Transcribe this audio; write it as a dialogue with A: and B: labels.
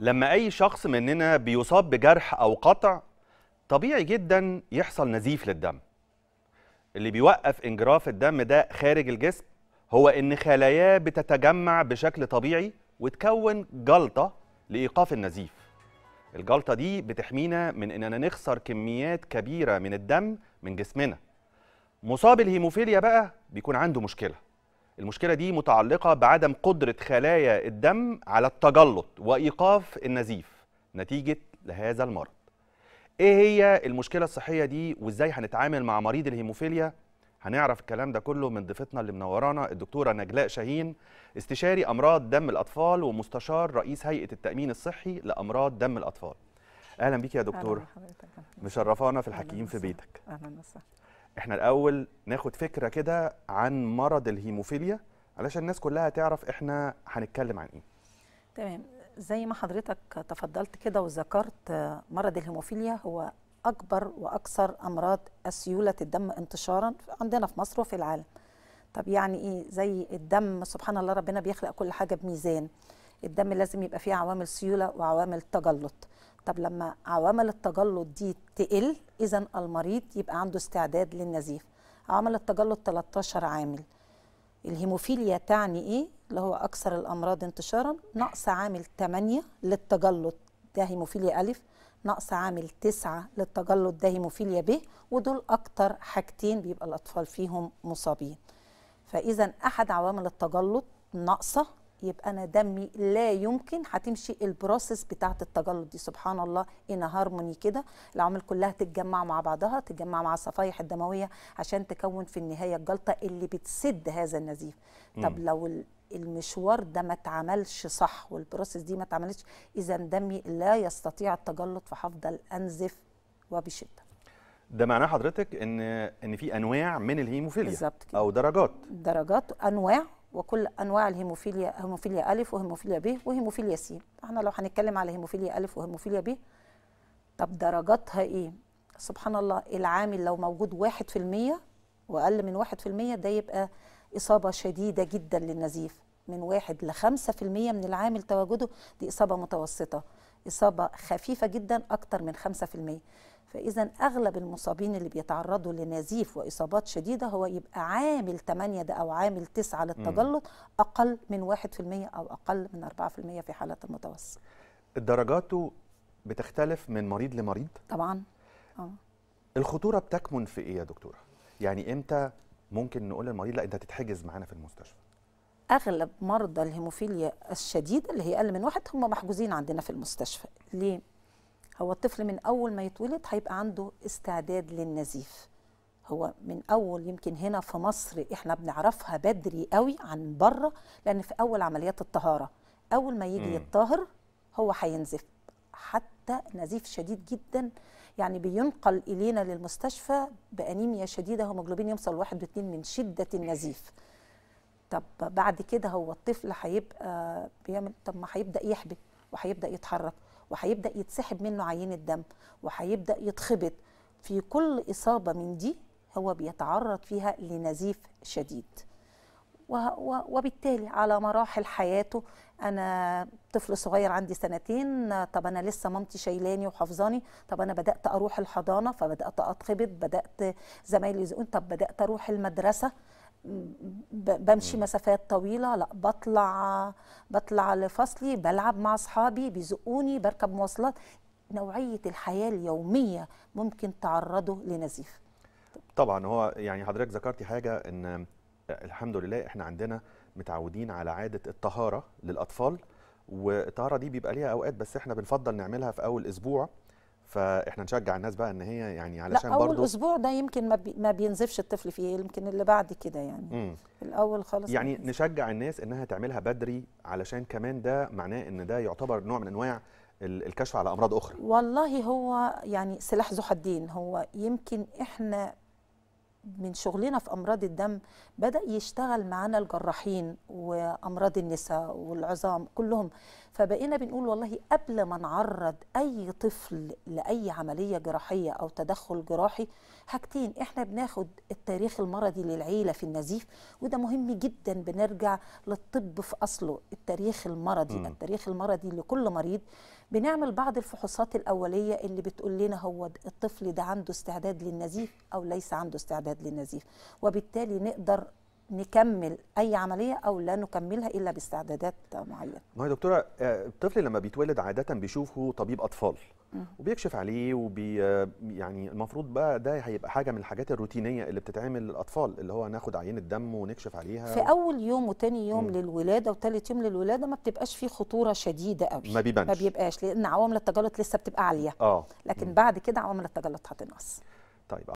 A: لما أي شخص مننا بيصاب بجرح أو قطع طبيعي جدا يحصل نزيف للدم اللي بيوقف انجراف الدم ده خارج الجسم هو إن خلاياه بتتجمع بشكل طبيعي وتكون جلطة لإيقاف النزيف الجلطة دي بتحمينا من إننا نخسر كميات كبيرة من الدم من جسمنا مصاب الهيموفيليا بقى بيكون عنده مشكله المشكلة دي متعلقة بعدم قدرة خلايا الدم على التجلط وإيقاف النزيف نتيجة لهذا المرض إيه هي المشكلة الصحية دي وإزاي هنتعامل مع مريض الهيموفيليا هنعرف الكلام ده كله من ضيفتنا اللي منورانا الدكتورة نجلاء شاهين استشاري أمراض دم الأطفال ومستشار رئيس هيئة التأمين الصحي لأمراض دم الأطفال أهلا بيك يا دكتورة مشرفانا في الحكيم في بيتك أهلا وسهلا احنا الاول ناخد فكره كده عن مرض الهيموفيليا علشان الناس كلها تعرف احنا هنتكلم عن ايه
B: تمام زي ما حضرتك تفضلت كده وذكرت مرض الهيموفيليا هو اكبر واكثر امراض اسيوله الدم انتشارا عندنا في مصر وفي العالم طب يعني ايه زي الدم سبحان الله ربنا بيخلق كل حاجه بميزان الدم لازم يبقى فيه عوامل سيوله وعوامل تجلط طب لما عوامل التجلط دي تقل اذا المريض يبقى عنده استعداد للنزيف عمل التجلط 13 عامل الهيموفيليا تعني ايه اللي هو اكثر الامراض انتشارا نقص عامل 8 للتجلط ده هيموفيليا الف نقص عامل 9 للتجلط ده هيموفيليا ب ودول اكتر حاجتين بيبقى الاطفال فيهم مصابين فاذا احد عوامل التجلط ناقصه يبقى انا دمي لا يمكن هتمشي البروسس بتاعه التجلط دي سبحان الله ان هارموني كده العوامل كلها تتجمع مع بعضها تتجمع مع الصفائح الدمويه عشان تكون في النهايه الجلطه اللي بتسد هذا النزيف مم. طب لو المشوار ده ما اتعملش صح والبروسس دي ما اتعملتش اذا دمي لا يستطيع التجلط فهفضل انزف وبشده
A: ده معناه حضرتك ان ان في انواع من الهيموفيليا بالظبط او درجات
B: درجات انواع وكل انواع الهيموفيليا هيموفيليا الف وهيموفيليا ب وهيموفيليا س احنا لو هنتكلم على هيموفيليا الف وهيموفيليا ب طب درجاتها ايه سبحان الله العامل لو موجود 1% واقل من 1% ده يبقى اصابه شديده جدا للنزيف من 1 ل 5% من العامل تواجده دي اصابه متوسطه اصابه خفيفه جدا اكتر من 5% فإذا أغلب المصابين اللي بيتعرضوا لنزيف وإصابات شديدة هو يبقى عامل 8 ده أو عامل 9 للتجلط أقل من 1% أو أقل من 4% في حالات المتوسط
A: درجاته بتختلف من مريض لمريض؟
B: طبعا آه.
A: الخطورة بتكمن في إيه يا دكتورة؟ يعني إمتى ممكن نقول للمريض لا أنت تتحجز معانا في المستشفى؟
B: اغلب مرضى الهيموفيليا الشديده اللي هي اقل من واحد هم محجوزين عندنا في المستشفى ليه هو الطفل من أول ما يتولد هيبقى عنده استعداد للنزيف هو من أول يمكن هنا في مصر إحنا بنعرفها بدري قوي عن بره لأن في أول عمليات الطهارة أول ما يجي يتطهر هو هينزف حتى نزيف شديد جدا يعني بينقل إلينا للمستشفى بأنيميا شديدة هيموجلوبين يوصل واحد باتنين من شدة النزيف طب بعد كده هو الطفل هيبقى بيعمل طب ما هيبدأ يحبك وهيبدأ يتحرك وهيبدا يتسحب منه عينه دم وهيبدا يتخبط في كل اصابه من دي هو بيتعرض فيها لنزيف شديد وبالتالي على مراحل حياته انا طفل صغير عندي سنتين طب انا لسه مامتي شايلاني وحافظاني طب انا بدات اروح الحضانه فبدات اتخبط بدات زمايلي يزقون طب بدات اروح المدرسه بمشي مسافات طويله لا بطلع بطلع لفصلي بلعب مع اصحابي بيزقوني بركب مواصلات نوعيه الحياه اليوميه ممكن تعرضه لنزيف
A: طبعا هو يعني حضرتك ذكرتي حاجه ان آه، الحمد لله احنا عندنا متعودين على عاده الطهاره للاطفال والطهاره دي بيبقى ليها اوقات بس احنا بنفضل نعملها في اول اسبوع فاحنا نشجع الناس بقى ان هي يعني علشان لا أول برضو اسبوع
B: ده يمكن ما, بي ما بينزفش الطفل فيه يمكن اللي بعد كده يعني مم. الاول خالص يعني
A: نشجع الناس انها تعملها بدري علشان كمان ده معناه ان ده يعتبر نوع من انواع الكشف على امراض اخرى
B: والله هو يعني سلاح ذو حدين هو يمكن احنا من شغلنا في امراض الدم بدا يشتغل معانا الجراحين وامراض النساء والعظام كلهم فبقينا بنقول والله قبل ما نعرض اي طفل لاي عمليه جراحيه او تدخل جراحي حاجتين احنا بناخد التاريخ المرضي للعيله في النزيف وده مهم جدا بنرجع للطب في اصله التاريخ المرضي م. التاريخ المرضي لكل مريض بنعمل بعض الفحوصات الاوليه اللي بتقول لنا هو الطفل ده عنده استعداد للنزيف او ليس عنده استعداد للنزيف وبالتالي نقدر نكمل اي عمليه او لا نكملها الا باستعدادات معينه.
A: ما هي دكتوره آه، الطفل لما بيتولد عاده بيشوفه طبيب اطفال وبيكشف عليه وبي آه، يعني المفروض بقى ده هيبقى حاجه من الحاجات الروتينيه اللي بتتعمل للاطفال اللي هو ناخد عينه دم ونكشف عليها في
B: اول يوم وتاني يوم م. للولاده وتالت يوم للولاده ما بتبقاش فيه خطوره شديده قوي ما بيبانش ما بيبقاش لان عوامل التجلط لسه بتبقى عاليه اه لكن م. بعد كده عوامل التجلط هتنقص.
A: طيب